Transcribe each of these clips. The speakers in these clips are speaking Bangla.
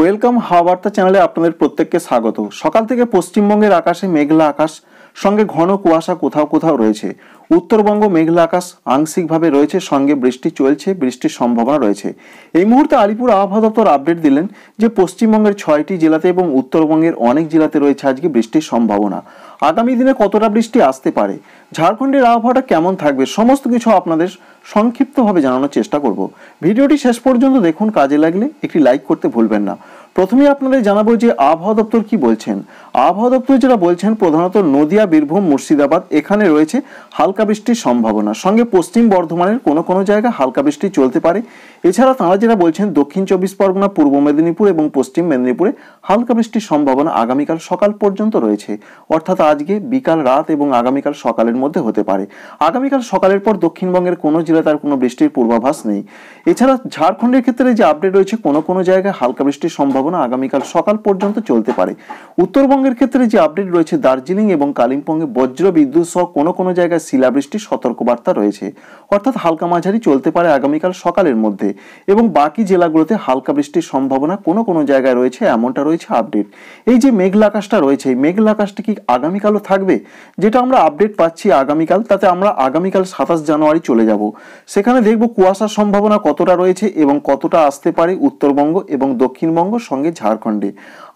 ওয়েলকাম হাওয়া বার্তা চ্যানেলে আপনাদের প্রত্যেককে স্বাগত সকাল থেকে পশ্চিমবঙ্গের আকাশে মেঘলা আকাশ সঙ্গে ঘন কুয়াশা কোথাও কোথাও রয়েছে উত্তরবঙ্গ মেঘলা আকাশ আংশিকভাবে রয়েছে সঙ্গে বৃষ্টি চলছে বৃষ্টির সম্ভাবনা রয়েছে এই মুহূর্তে আলিপুর আবহাওয়া দপ্তর আপডেট দিলেন যে পশ্চিমবঙ্গের ছয়টি জেলাতে এবং উত্তরবঙ্গের অনেক জেলাতে রয়েছে আজকে বৃষ্টির সম্ভাবনা আগামী দিনে কতটা বৃষ্টি আসতে পারে ঝাড়খণ্ডের আবহাওয়াটা কেমন থাকবে সমস্ত কিছু আপনাদের সংক্ষিপ্তভাবে জানানোর চেষ্টা করব ভিডিওটি শেষ পর্যন্ত দেখুন কাজে লাগলে একটি লাইক করতে ভুলবেন না প্রথমে আপনাদের জানাবো যে আবহাওয়া দপ্তর কি বলছেন আবহাওয়া দপ্তর যেটা বলছেন প্রধানত নদিয়া বীরভূম মুর্শিদাবাদ এখানে রয়েছে হালকা বৃষ্টির সম্ভাবনা সঙ্গে পশ্চিম বর্ধমানের কোনো কোনো জায়গায় হালকা বৃষ্টি চলতে পারে এছাড়া তাঁরা যেটা বলছেন দক্ষিণ চব্বিশ পরগনা পূর্ব মেদিনীপুর এবং পশ্চিম মেদিনীপুরে হালকা বৃষ্টির সম্ভাবনা আগামীকাল সকাল পর্যন্ত রয়েছে অর্থাৎ আজকে বিকাল রাত এবং আগামীকাল সকালের মধ্যে হতে পারে আগামীকাল সকালের পর দক্ষিণবঙ্গের কোনো জেলা তার কোনো বৃষ্টির পূর্বাভাস নেই এছাড়া ঝাড়খণ্ডের ক্ষেত্রে যে আপডেট রয়েছে কোনো কোনো জায়গায় হালকা বৃষ্টির সম্ভাবনা সম্ভাবনা আগামীকাল সকাল পর্যন্ত চলতে পারে উত্তরবঙ্গের ক্ষেত্রে যে আপডেট রয়েছে দার্জিলিং এবং কালিম্পংয়ে বজ্র বিদ্যুৎ সহ কোনো কোনো জায়গায় শিলাবৃষ্টির সতর্কবার্তা রয়েছে অর্থাৎ হালকা মাঝারি চলতে পারে আগামীকাল সকালের মধ্যে এবং বাকি জেলাগুলোতে হালকা বৃষ্টির সম্ভাবনা কোনো কোনো জায়গায় রয়েছে এমনটা রয়েছে আপডেট এই যে মেঘলা আকাশটা রয়েছে এই মেঘলা কি আগামীকালও থাকবে যেটা আমরা আপডেট পাচ্ছি আগামীকাল তাতে আমরা আগামীকাল সাতাশ জানুয়ারি চলে যাব সেখানে দেখব কুয়াশার সম্ভাবনা কতটা রয়েছে এবং কতটা আসতে পারে উত্তরবঙ্গ এবং দক্ষিণবঙ্গ সঙ্গে ঝাড়খণ্ডে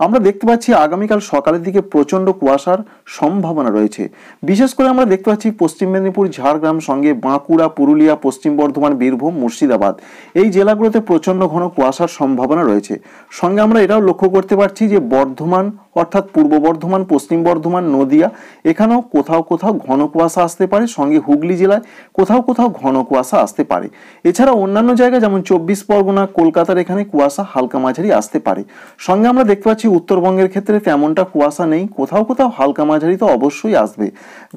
আমরা দেখতে পাচ্ছি আগামীকাল সকালের দিকে প্রচণ্ড কুয়াশার সম্ভাবনা রয়েছে বিশেষ করে আমরা দেখতে পাচ্ছি পশ্চিম মেদিনীপুর ঝাড়গ্রাম সঙ্গে বাঁকুড়া পুরুলিয়া পশ্চিম বর্ধমান বীরভূম মুর্শিদাবাদ এই জেলাগুলোতে প্রচণ্ড ঘন কুয়াশার সম্ভাবনা রয়েছে সঙ্গে আমরা এটাও লক্ষ্য করতে পারছি যে বর্ধমান অর্থাৎ পূর্ব বর্ধমান পশ্চিম বর্ধমান নদিয়া এখানেও কোথাও কোথাও ঘন কুয়াশা আসতে পারে সঙ্গে হুগলি জেলায় কোথাও কোথাও ঘন কুয়াশা আসতে পারে এছাড়া অন্যান্য জায়গা যেমন চব্বিশ পরগনা কলকাতার এখানে কুয়াশা হালকা মাঝারি আসতে পারে সঙ্গে আমরা দেখতে পাচ্ছি উত্তরবঙ্গের ক্ষেত্রে তেমনটা কুয়াশা নেই কোথাও কোথাও হালকা মাঝারি তো অবশ্যই আসবে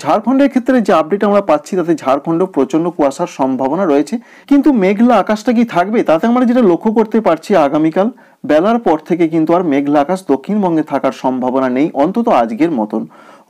ঝাড়খণ্ডের ক্ষেত্রে যে আপডেট আমরা পাচ্ছি তাতে ঝাড়খণ্ডেও প্রচণ্ড কুয়াশার সম্ভাবনা রয়েছে কিন্তু মেঘলা আকাশটা কি থাকবে তাতে আমরা যেটা লক্ষ্য করতে পারছি আগামীকাল বেলার পর থেকে কিন্তু আর মেঘলা আকাশ দক্ষিণবঙ্গে থাকার সম্ভাবনা নেই অন্তত আজকের মতন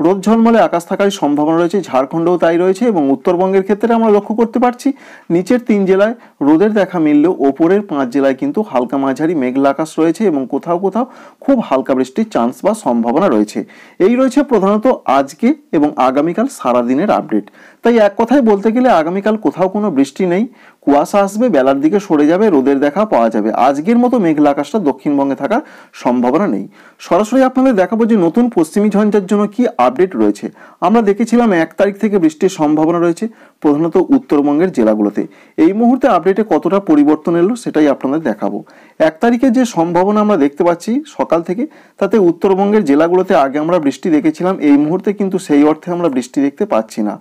রোদ ঝলমলে আকাশ থাকার সম্ভাবনা রয়েছে ঝাড়খণ্ডও তাই রয়েছে এবং উত্তরবঙ্গের ক্ষেত্রে আমরা লক্ষ্য করতে পারছি নিচের তিন জেলায় রোদের দেখা মিললেও ওপরের পাঁচ জেলায় কিন্তু হালকা মাঝারি মেঘলা আকাশ রয়েছে এবং কোথাও কোথাও খুব হালকা বৃষ্টির চান্স বা সম্ভাবনা রয়েছে এই রয়েছে প্রধানত আজকে এবং আগামীকাল সারাদিনের আপডেট তাই এক কথায় বলতে গেলে আগামীকাল কোথাও কোনো বৃষ্টি নেই কুয়াশা আসবে বেলার দিকে সরে যাবে রোদের দেখা পাওয়া যাবে আজকের মতো মেঘলা আকাশটা দক্ষিণবঙ্গে থাকার সম্ভাবনা নেই সরাসরি আপনাদের দেখাবো যে নতুন পশ্চিমী ঝঞ্ঝার জন্য কি আপডেট রয়েছে আমরা দেখেছিলাম এক তারিখ থেকে বৃষ্টির সম্ভাবনা রয়েছে প্রধানত উত্তরবঙ্গের জেলাগুলোতে এই মুহূর্তে আপডেটে কতটা পরিবর্তন এলো সেটাই আপনাদের দেখাবো এক তারিখে যে সম্ভাবনা আমরা দেখতে পাচ্ছি সকাল থেকে তাতে উত্তরবঙ্গের জেলাগুলোতে আগে আমরা বৃষ্টি দেখেছিলাম এই মুহূর্তে কিন্তু সেই অর্থে আমরা বৃষ্টি দেখতে পাচ্ছি না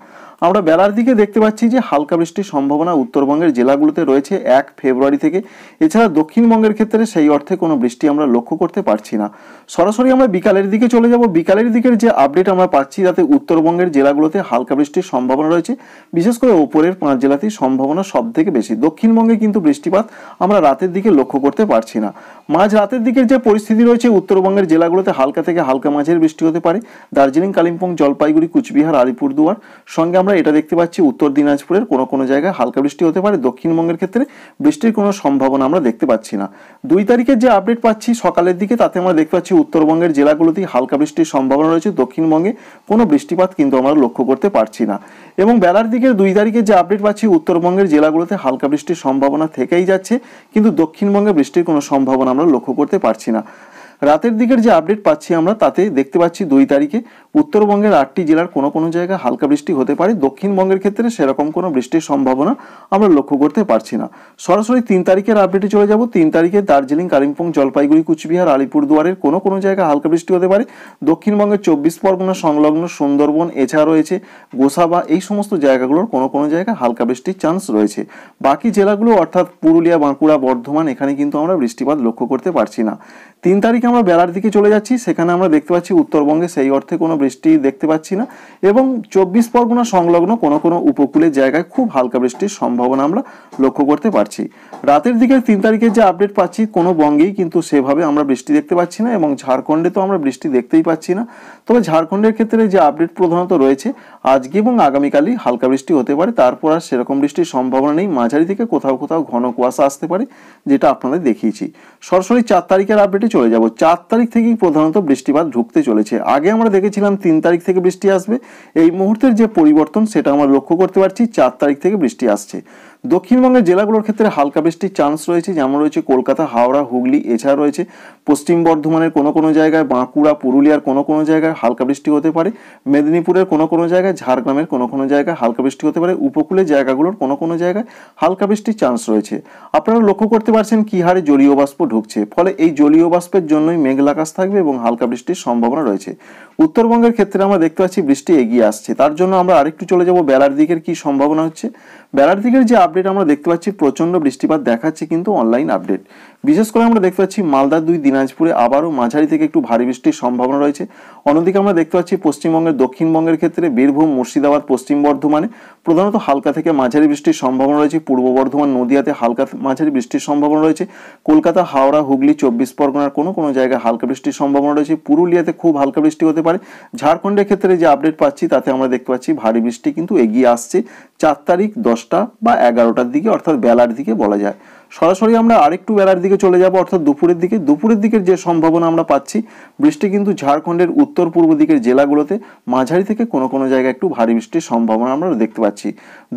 আমরা বেলার দিকে দেখতে পাচ্ছি যে হালকা বৃষ্টির সম্ভাবনা উত্তরবঙ্গের জেলাগুলোতে রয়েছে এক ফেব্রুয়ারি থেকে এছাড়া দক্ষিণবঙ্গের ক্ষেত্রে সেই অর্থে কোনো বৃষ্টি আমরা লক্ষ্য করতে পারছি না সরাসরি আমরা বিকালের দিকে চলে যাব বিকালের দিকের যে আপডেট আমরা পাচ্ছি তাতে উত্তরবঙ্গের জেলাগুলোতে হালকা বৃষ্টির সম্ভাবনা রয়েছে বিশেষ করে ওপরের পাঁচ জেলাতেই সম্ভাবনা সব থেকে বেশি দক্ষিণবঙ্গে কিন্তু বৃষ্টিপাত আমরা রাতের দিকে লক্ষ্য করতে পারছি না মাঝ রাতের দিকের যে পরিস্থিতি রয়েছে উত্তরবঙ্গের জেলাগুলোতে হালকা থেকে হালকা মাঝের বৃষ্টি হতে পারে দার্জিলিং কালিম্পং জলপাইগুড়ি কুচবিহার আলিপুরদুয়ার সঙ্গে আমরা আমরা এটা দেখতে পাচ্ছি উত্তর দিনাজপুরের কোনো কোনো জায়গায় হালকা বৃষ্টি হতে পারে দক্ষিণবঙ্গের ক্ষেত্রে বৃষ্টির কোনো সম্ভাবনা আমরা দেখতে পাচ্ছি না দুই তারিখের যে আপডেট পাচ্ছি সকালের দিকে তাতে আমরা দেখতে পাচ্ছি উত্তরবঙ্গের জেলাগুলোতেই হালকা বৃষ্টির সম্ভাবনা রয়েছে দক্ষিণবঙ্গে কোনো বৃষ্টিপাত কিন্তু আমরা লক্ষ্য করতে পারছি না এবং বেলার দিকের দুই তারিখের যে আপডেট পাচ্ছি উত্তরবঙ্গের জেলাগুলোতে হালকা বৃষ্টির সম্ভাবনা থেকেই যাচ্ছে কিন্তু দক্ষিণবঙ্গে বৃষ্টির কোনো সম্ভাবনা আমরা লক্ষ্য করতে পারছি না রাতের দিকের যে আপডেট পাচ্ছি আমরা তাতে দেখতে পাচ্ছি দুই তারিখে উত্তরবঙ্গের আটটি জেলার কোনো কোনো জায়গায় হালকা বৃষ্টি হতে পারে দক্ষিণবঙ্গের ক্ষেত্রে সেরকম কোনো বৃষ্টির সম্ভাবনা আমরা লক্ষ্য করতে পারছি না সরাসরি তিন তারিখের আপডেটে চলে যাব তিন তারিখে দার্জিলিং কালিম্পং জলপাইগুড়ি কুচবিহার আলিপুরদুয়ারের কোনো কোনো জায়গায় হালকা বৃষ্টি হতে পারে দক্ষিণবঙ্গের চব্বিশ পরগনা সংলগ্ন সুন্দরবন এছাড়া রয়েছে গোসাবা এই সমস্ত জায়গাগুলোর কোনো কোনো জায়গায় হালকা বৃষ্টির চান্স রয়েছে বাকি জেলাগুলো অর্থাৎ পুরুলিয়া বাঁকুড়া বর্ধমান এখানে কিন্তু আমরা বৃষ্টিপাত লক্ষ্য করতে পারছি না তিন তারিখে আমরা বেলার দিকে চলে যাচ্ছি সেখানে আমরা দেখতে পাচ্ছি উত্তরবঙ্গে সেই অর্থে কোনো বৃষ্টি দেখতে পাচ্ছি না এবং চব্বিশ পরগনা সংলগ্ন কোনো কোনো উপকূলের জায়গায় খুব হালকা বৃষ্টির সম্ভাবনা আমরা লক্ষ্য করতে পারছি রাতের দিকে তিন তারিখের যে আপডেট পাচ্ছি কোনো বঙ্গেই কিন্তু সেভাবে আমরা বৃষ্টি দেখতে পাচ্ছি না এবং ঝাড়খণ্ডে তো আমরা বৃষ্টি দেখতেই পাচ্ছি না তবে ঝাড়খণ্ডের ক্ষেত্রে যে আপডেট প্রধানত রয়েছে আজকে এবং আগামীকালই হালকা বৃষ্টি হতে পারে তারপর আর সেরকম বৃষ্টির সম্ভাবনা নেই মাঝারি থেকে কোথাও কোথাও ঘন কুয়াশা আসতে পারে যেটা আপনাদের দেখিয়েছি সরাসরি চার তারিখের আপডেটে চলে যাব চার তারিখ থেকেই প্রধানত বৃষ্টিপাত ঢুকতে চলেছে আগে আমরা দেখেছিলাম তিন তারিখ থেকে বৃষ্টি আসবে এই মুহূর্তের যে পরিবর্তন সেটা আমরা লক্ষ্য করতে পারছি চার তারিখ থেকে বৃষ্টি আসছে দক্ষিণবঙ্গের জেলাগুলোর ক্ষেত্রে হালকা বৃষ্টির চান্স রয়েছে যেমন রয়েছে কলকাতা হাওড়া হুগলি এছাড়া রয়েছে পশ্চিম বর্ধমানের কোনো কোনো জায়গায় বাঁকুড়া পুরুলিয়ার কোনো কোনো জায়গায় হালকা বৃষ্টি হতে পারে মেদিনীপুরের কোনো কোনো জায়গায় ঝাড়গ্রামের কোনো কোনো জায়গায় হালকা বৃষ্টি হতে পারে উপকূলের জায়গাগুলোর কোনো কোনো জায়গায় হালকা বৃষ্টির চান্স রয়েছে আপনারা লক্ষ্য করতে পারছেন কী হারে জলীয় বাষ্প ঢুকছে ফলে এই জলীয় বাষ্পের জন্যই মেঘলা আকাশ থাকবে এবং হালকা বৃষ্টির সম্ভাবনা রয়েছে উত্তরবঙ্গের ক্ষেত্রে আমরা দেখতে পাচ্ছি বৃষ্টি এগিয়ে আসছে তার জন্য আমরা আরেকটু চলে যাব বেলার দিকের কি সম্ভাবনা হচ্ছে বেলার দিকের যে আপডেট আমরা দেখতে পাচ্ছি প্রচণ্ড বৃষ্টিপাত দেখাচ্ছে কিন্তু অনলাইন আপডেট বিশেষ করে আমরা দেখতে পাচ্ছি মালদার দুই দিনাজপুরে আবারও মাঝারি থেকে একটু ভারী বৃষ্টির সম্ভাবনা রয়েছে অন্যদিকে আমরা দেখতে পাচ্ছি পশ্চিমবঙ্গের দক্ষিণবঙ্গের ক্ষেত্রে বীরভূম মুর্শিদাবাদ পশ্চিম বর্ধমানে প্রধানত হালকা থেকে মাঝারি বৃষ্টির সম্ভাবনা রয়েছে পূর্ব বর্ধমান নদিয়াতে হালকা মাঝারি বৃষ্টির সম্ভাবনা রয়েছে কলকাতা হাওড়া হুগলি চব্বিশ পরগনার কোনো কোনো জায়গায় হালকা বৃষ্টির সম্ভাবনা রয়েছে পুরুলিয়াতে খুব হালকা বৃষ্টি হতে পারে ঝাড়খণ্ডের ক্ষেত্রে যে আপডেট পাচ্ছি তাতে আমরা দেখতে পাচ্ছি ভারী বৃষ্টি কিন্তু এগিয়ে আসছে চার তারিখ দশ দশটা বা এগারোটার দিকে অর্থাৎ বেলার দিকে বলা যায় সরাসরি আমরা আরেকটু বেলার দিকে চলে যাব অর্থাৎ দুপুরের দিকে দুপুরের দিকের যে সম্ভাবনা আমরা পাচ্ছি বৃষ্টি কিন্তু ঝাড়খণ্ডের উত্তর পূর্ব দিকের জেলাগুলোতে মাঝারি থেকে কোনো কোনো জায়গায় একটু ভারী বৃষ্টির সম্ভাবনা আমরা দেখতে পাচ্ছি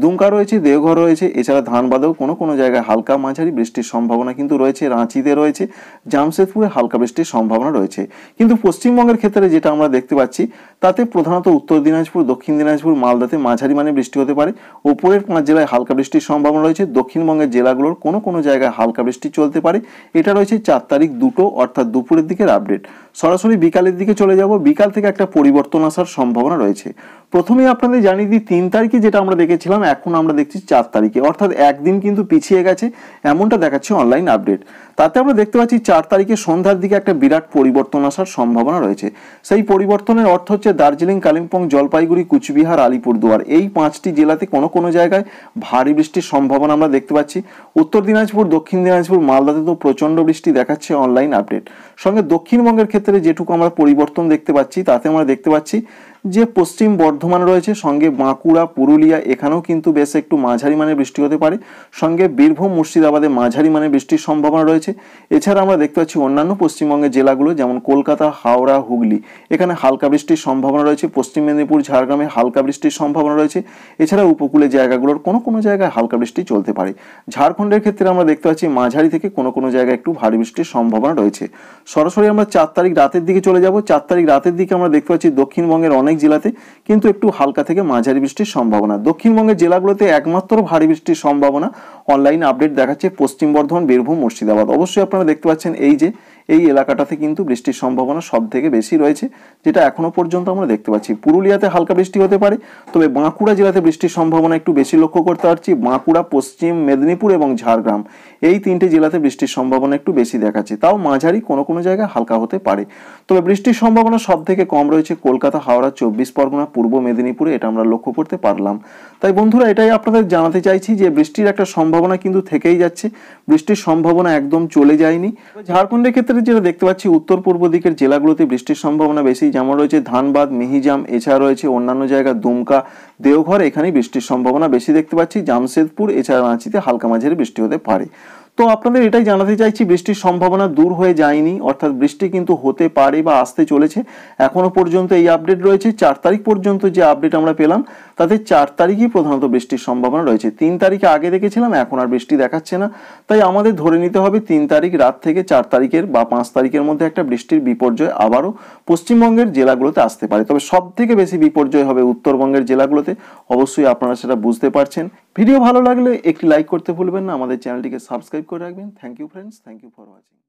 দুমকা রয়েছে দেওঘর রয়েছে এছাড়া ধানবাদেও কোনো কোনো জায়গায় হালকা মাঝারি বৃষ্টির সম্ভাবনা কিন্তু রয়েছে রাঁচিতে রয়েছে জামশেদপুরে হালকা বৃষ্টির সম্ভাবনা রয়েছে কিন্তু পশ্চিমবঙ্গের ক্ষেত্রে যেটা আমরা দেখতে পাচ্ছি তাতে প্রধানত উত্তর দিনাজপুর দক্ষিণ দিনাজপুর মালদাতে মাঝারি মানে বৃষ্টি হতে পারে ওপরের পাঁচ জেলায় হালকা বৃষ্টির সম্ভাবনা রয়েছে দক্ষিণবঙ্গের জেলাগুলোর কোনো কোনো জায়গায় হালকা বৃষ্টি চলতে পারে এটা রয়েছে চার তারিখ দুটো অর্থাৎ দুপুরের দিকের আপডেট সরাসরি বিকালের দিকে চলে যাব বিকাল থেকে একটা পরিবর্তন আসার সম্ভাবনা রয়েছে প্রথমে আপনাদের জানিয়ে দিই তিন তারিখে যেটা আমরা দেখেছিলাম এখন আমরা দেখছি চার তারিখে অর্থাৎ একদিন কিন্তু পিছিয়ে গেছে এমনটা দেখাচ্ছে অনলাইন আপডেট তাতে আমরা দেখতে পাচ্ছি চার তারিখে সন্ধ্যার দিকে একটা বিরাট পরিবর্তন আসার সম্ভাবনা রয়েছে সেই পরিবর্তনের অর্থ হচ্ছে দার্জিলিং কালিম্পং জলপাইগুড়ি কুচবিহার আলিপুরদুয়ার এই পাঁচটি জেলাতে কোনো কোনো জায়গায় ভারী বৃষ্টির সম্ভাবনা আমরা দেখতে পাচ্ছি উত্তর দিনাজপুর দিনাজপুর দক্ষিণ দিনাজপুর মালদাতে তো প্রচণ্ড বৃষ্টি দেখাচ্ছে অনলাইন আপডেট সঙ্গে দক্ষিণবঙ্গের ক্ষেত্রে যেটুকু আমরা পরিবর্তন দেখতে পাচ্ছি তাতে আমরা দেখতে পাচ্ছি যে পশ্চিম বর্ধমান রয়েছে সঙ্গে বাঁকুড়া পুরুলিয়া এখানেও কিন্তু বেশ একটু মাঝারি মানের বৃষ্টি হতে পারে সঙ্গে বীরভূম মুর্শিদাবাদে মাঝারি মানের বৃষ্টির সম্ভাবনা রয়েছে এছাড়া আমরা দেখতে পাচ্ছি অন্যান্য পশ্চিমবঙ্গের জেলাগুলো যেমন কলকাতা হাওড়া হুগলি এখানে হালকা বৃষ্টির সম্ভাবনা রয়েছে পশ্চিম মেদিনীপুর ঝাড়গ্রামে হালকা বৃষ্টির সম্ভাবনা রয়েছে এছাড়া উপকূলে জায়গাগুলোর কোনো কোনো জায়গায় হালকা বৃষ্টি চলতে পারে ঝাড়খণ্ডের ক্ষেত্রে আমরা দেখতে পাচ্ছি মাঝারি থেকে কোনো কোনো জায়গায় একটু ভারী বৃষ্টির সম্ভাবনা রয়েছে সরাসরি আমরা চার তারিখ রাতের দিকে চলে যাব চার তারিখ রাতের দিকে আমরা দেখতে পাচ্ছি দক্ষিণবঙ্গের অনেক অনেক জেলাতে কিন্তু একটু হালকা থেকে মাঝারি বৃষ্টির সম্ভাবনা দক্ষিণবঙ্গের জেলাগুলোতে একমাত্র ভারী বৃষ্টির সম্ভাবনা অনলাইন আপডেট দেখাচ্ছে পশ্চিম বর্ধমান বীরভূম মুর্শিদাবাদ অবশ্যই আপনারা দেখতে পাচ্ছেন এই যে এই এলাকাটাতে কিন্তু বৃষ্টির সম্ভাবনা সব থেকে বেশি রয়েছে যেটা এখনো পর্যন্ত আমরা দেখতে পাচ্ছি পুরুলিয়াতে হালকা বৃষ্টি হতে পারে তবে বাঁকুড়া জেলাতে বৃষ্টির সম্ভাবনা একটু বেশি লক্ষ্য করতে পারছি বাঁকুড়া পশ্চিম মেদিনীপুর এবং ঝাড়গ্রাম এই তিনটে জেলাতে বৃষ্টির সম্ভাবনা একটু বেশি দেখাচ্ছে তাও মাঝারি কোনো কোনো জায়গায় হালকা হতে পারে তবে বৃষ্টির সম্ভাবনা সব থেকে কম রয়েছে কলকাতা হাওড়া চব্বিশ পরগনা পূর্ব মেদিনীপুরে এটা আমরা লক্ষ্য করতে পারলাম তাই বন্ধুরা এটাই আপনাদের জানাতে চাইছি যে বৃষ্টির একটা সম্ভাবনা কিন্তু থেকেই যাচ্ছে বৃষ্টির সম্ভাবনা একদম চলে যায়নি ঝাড়খণ্ডের ক্ষেত্রে ক্ষেত্রে যেটা দেখতে পাচ্ছি উত্তর পূর্ব দিকের জেলাগুলোতে বৃষ্টির সম্ভাবনা বেশি যেমন রয়েছে ধানবাদ মিহিজাম এছাড়া রয়েছে অন্যান্য জায়গা দুমকা দেওঘর এখানে বৃষ্টির সম্ভাবনা বেশি দেখতে পাচ্ছি জামশেদপুর এছাড়া রাঁচিতে হালকা মাঝারি বৃষ্টি হতে পারে তো আপনাদের এটাই জানাতে চাইছি বৃষ্টির সম্ভাবনা দূর হয়ে যায়নি অর্থাৎ বৃষ্টি কিন্তু হতে পারে বা আসতে চলেছে এখনও পর্যন্ত এই আপডেট রয়েছে চার তারিখ পর্যন্ত যে আপডেট আমরা পেলাম তাতে চার তারিখই প্রধানত বৃষ্টির সম্ভাবনা রয়েছে তিন তারিখে আগে দেখেছিলাম এখন আর বৃষ্টি দেখাচ্ছে না তাই আমাদের ধরে নিতে হবে তিন তারিখ রাত থেকে চার তারিখের বা পাঁচ তারিখের মধ্যে একটা বৃষ্টির বিপর্যয় আবারও পশ্চিমবঙ্গের জেলাগুলোতে আসতে পারে তবে সব থেকে বেশি বিপর্যয় হবে উত্তরবঙ্গের জেলাগুলোতে অবশ্যই আপনারা সেটা বুঝতে পারছেন ভিডিও ভালো লাগলে একটি লাইক করতে ভুলবেন না আমাদের চ্যানেলটিকে সাবস্ক্রাইব করে রাখবেন thank you friends thank you for watching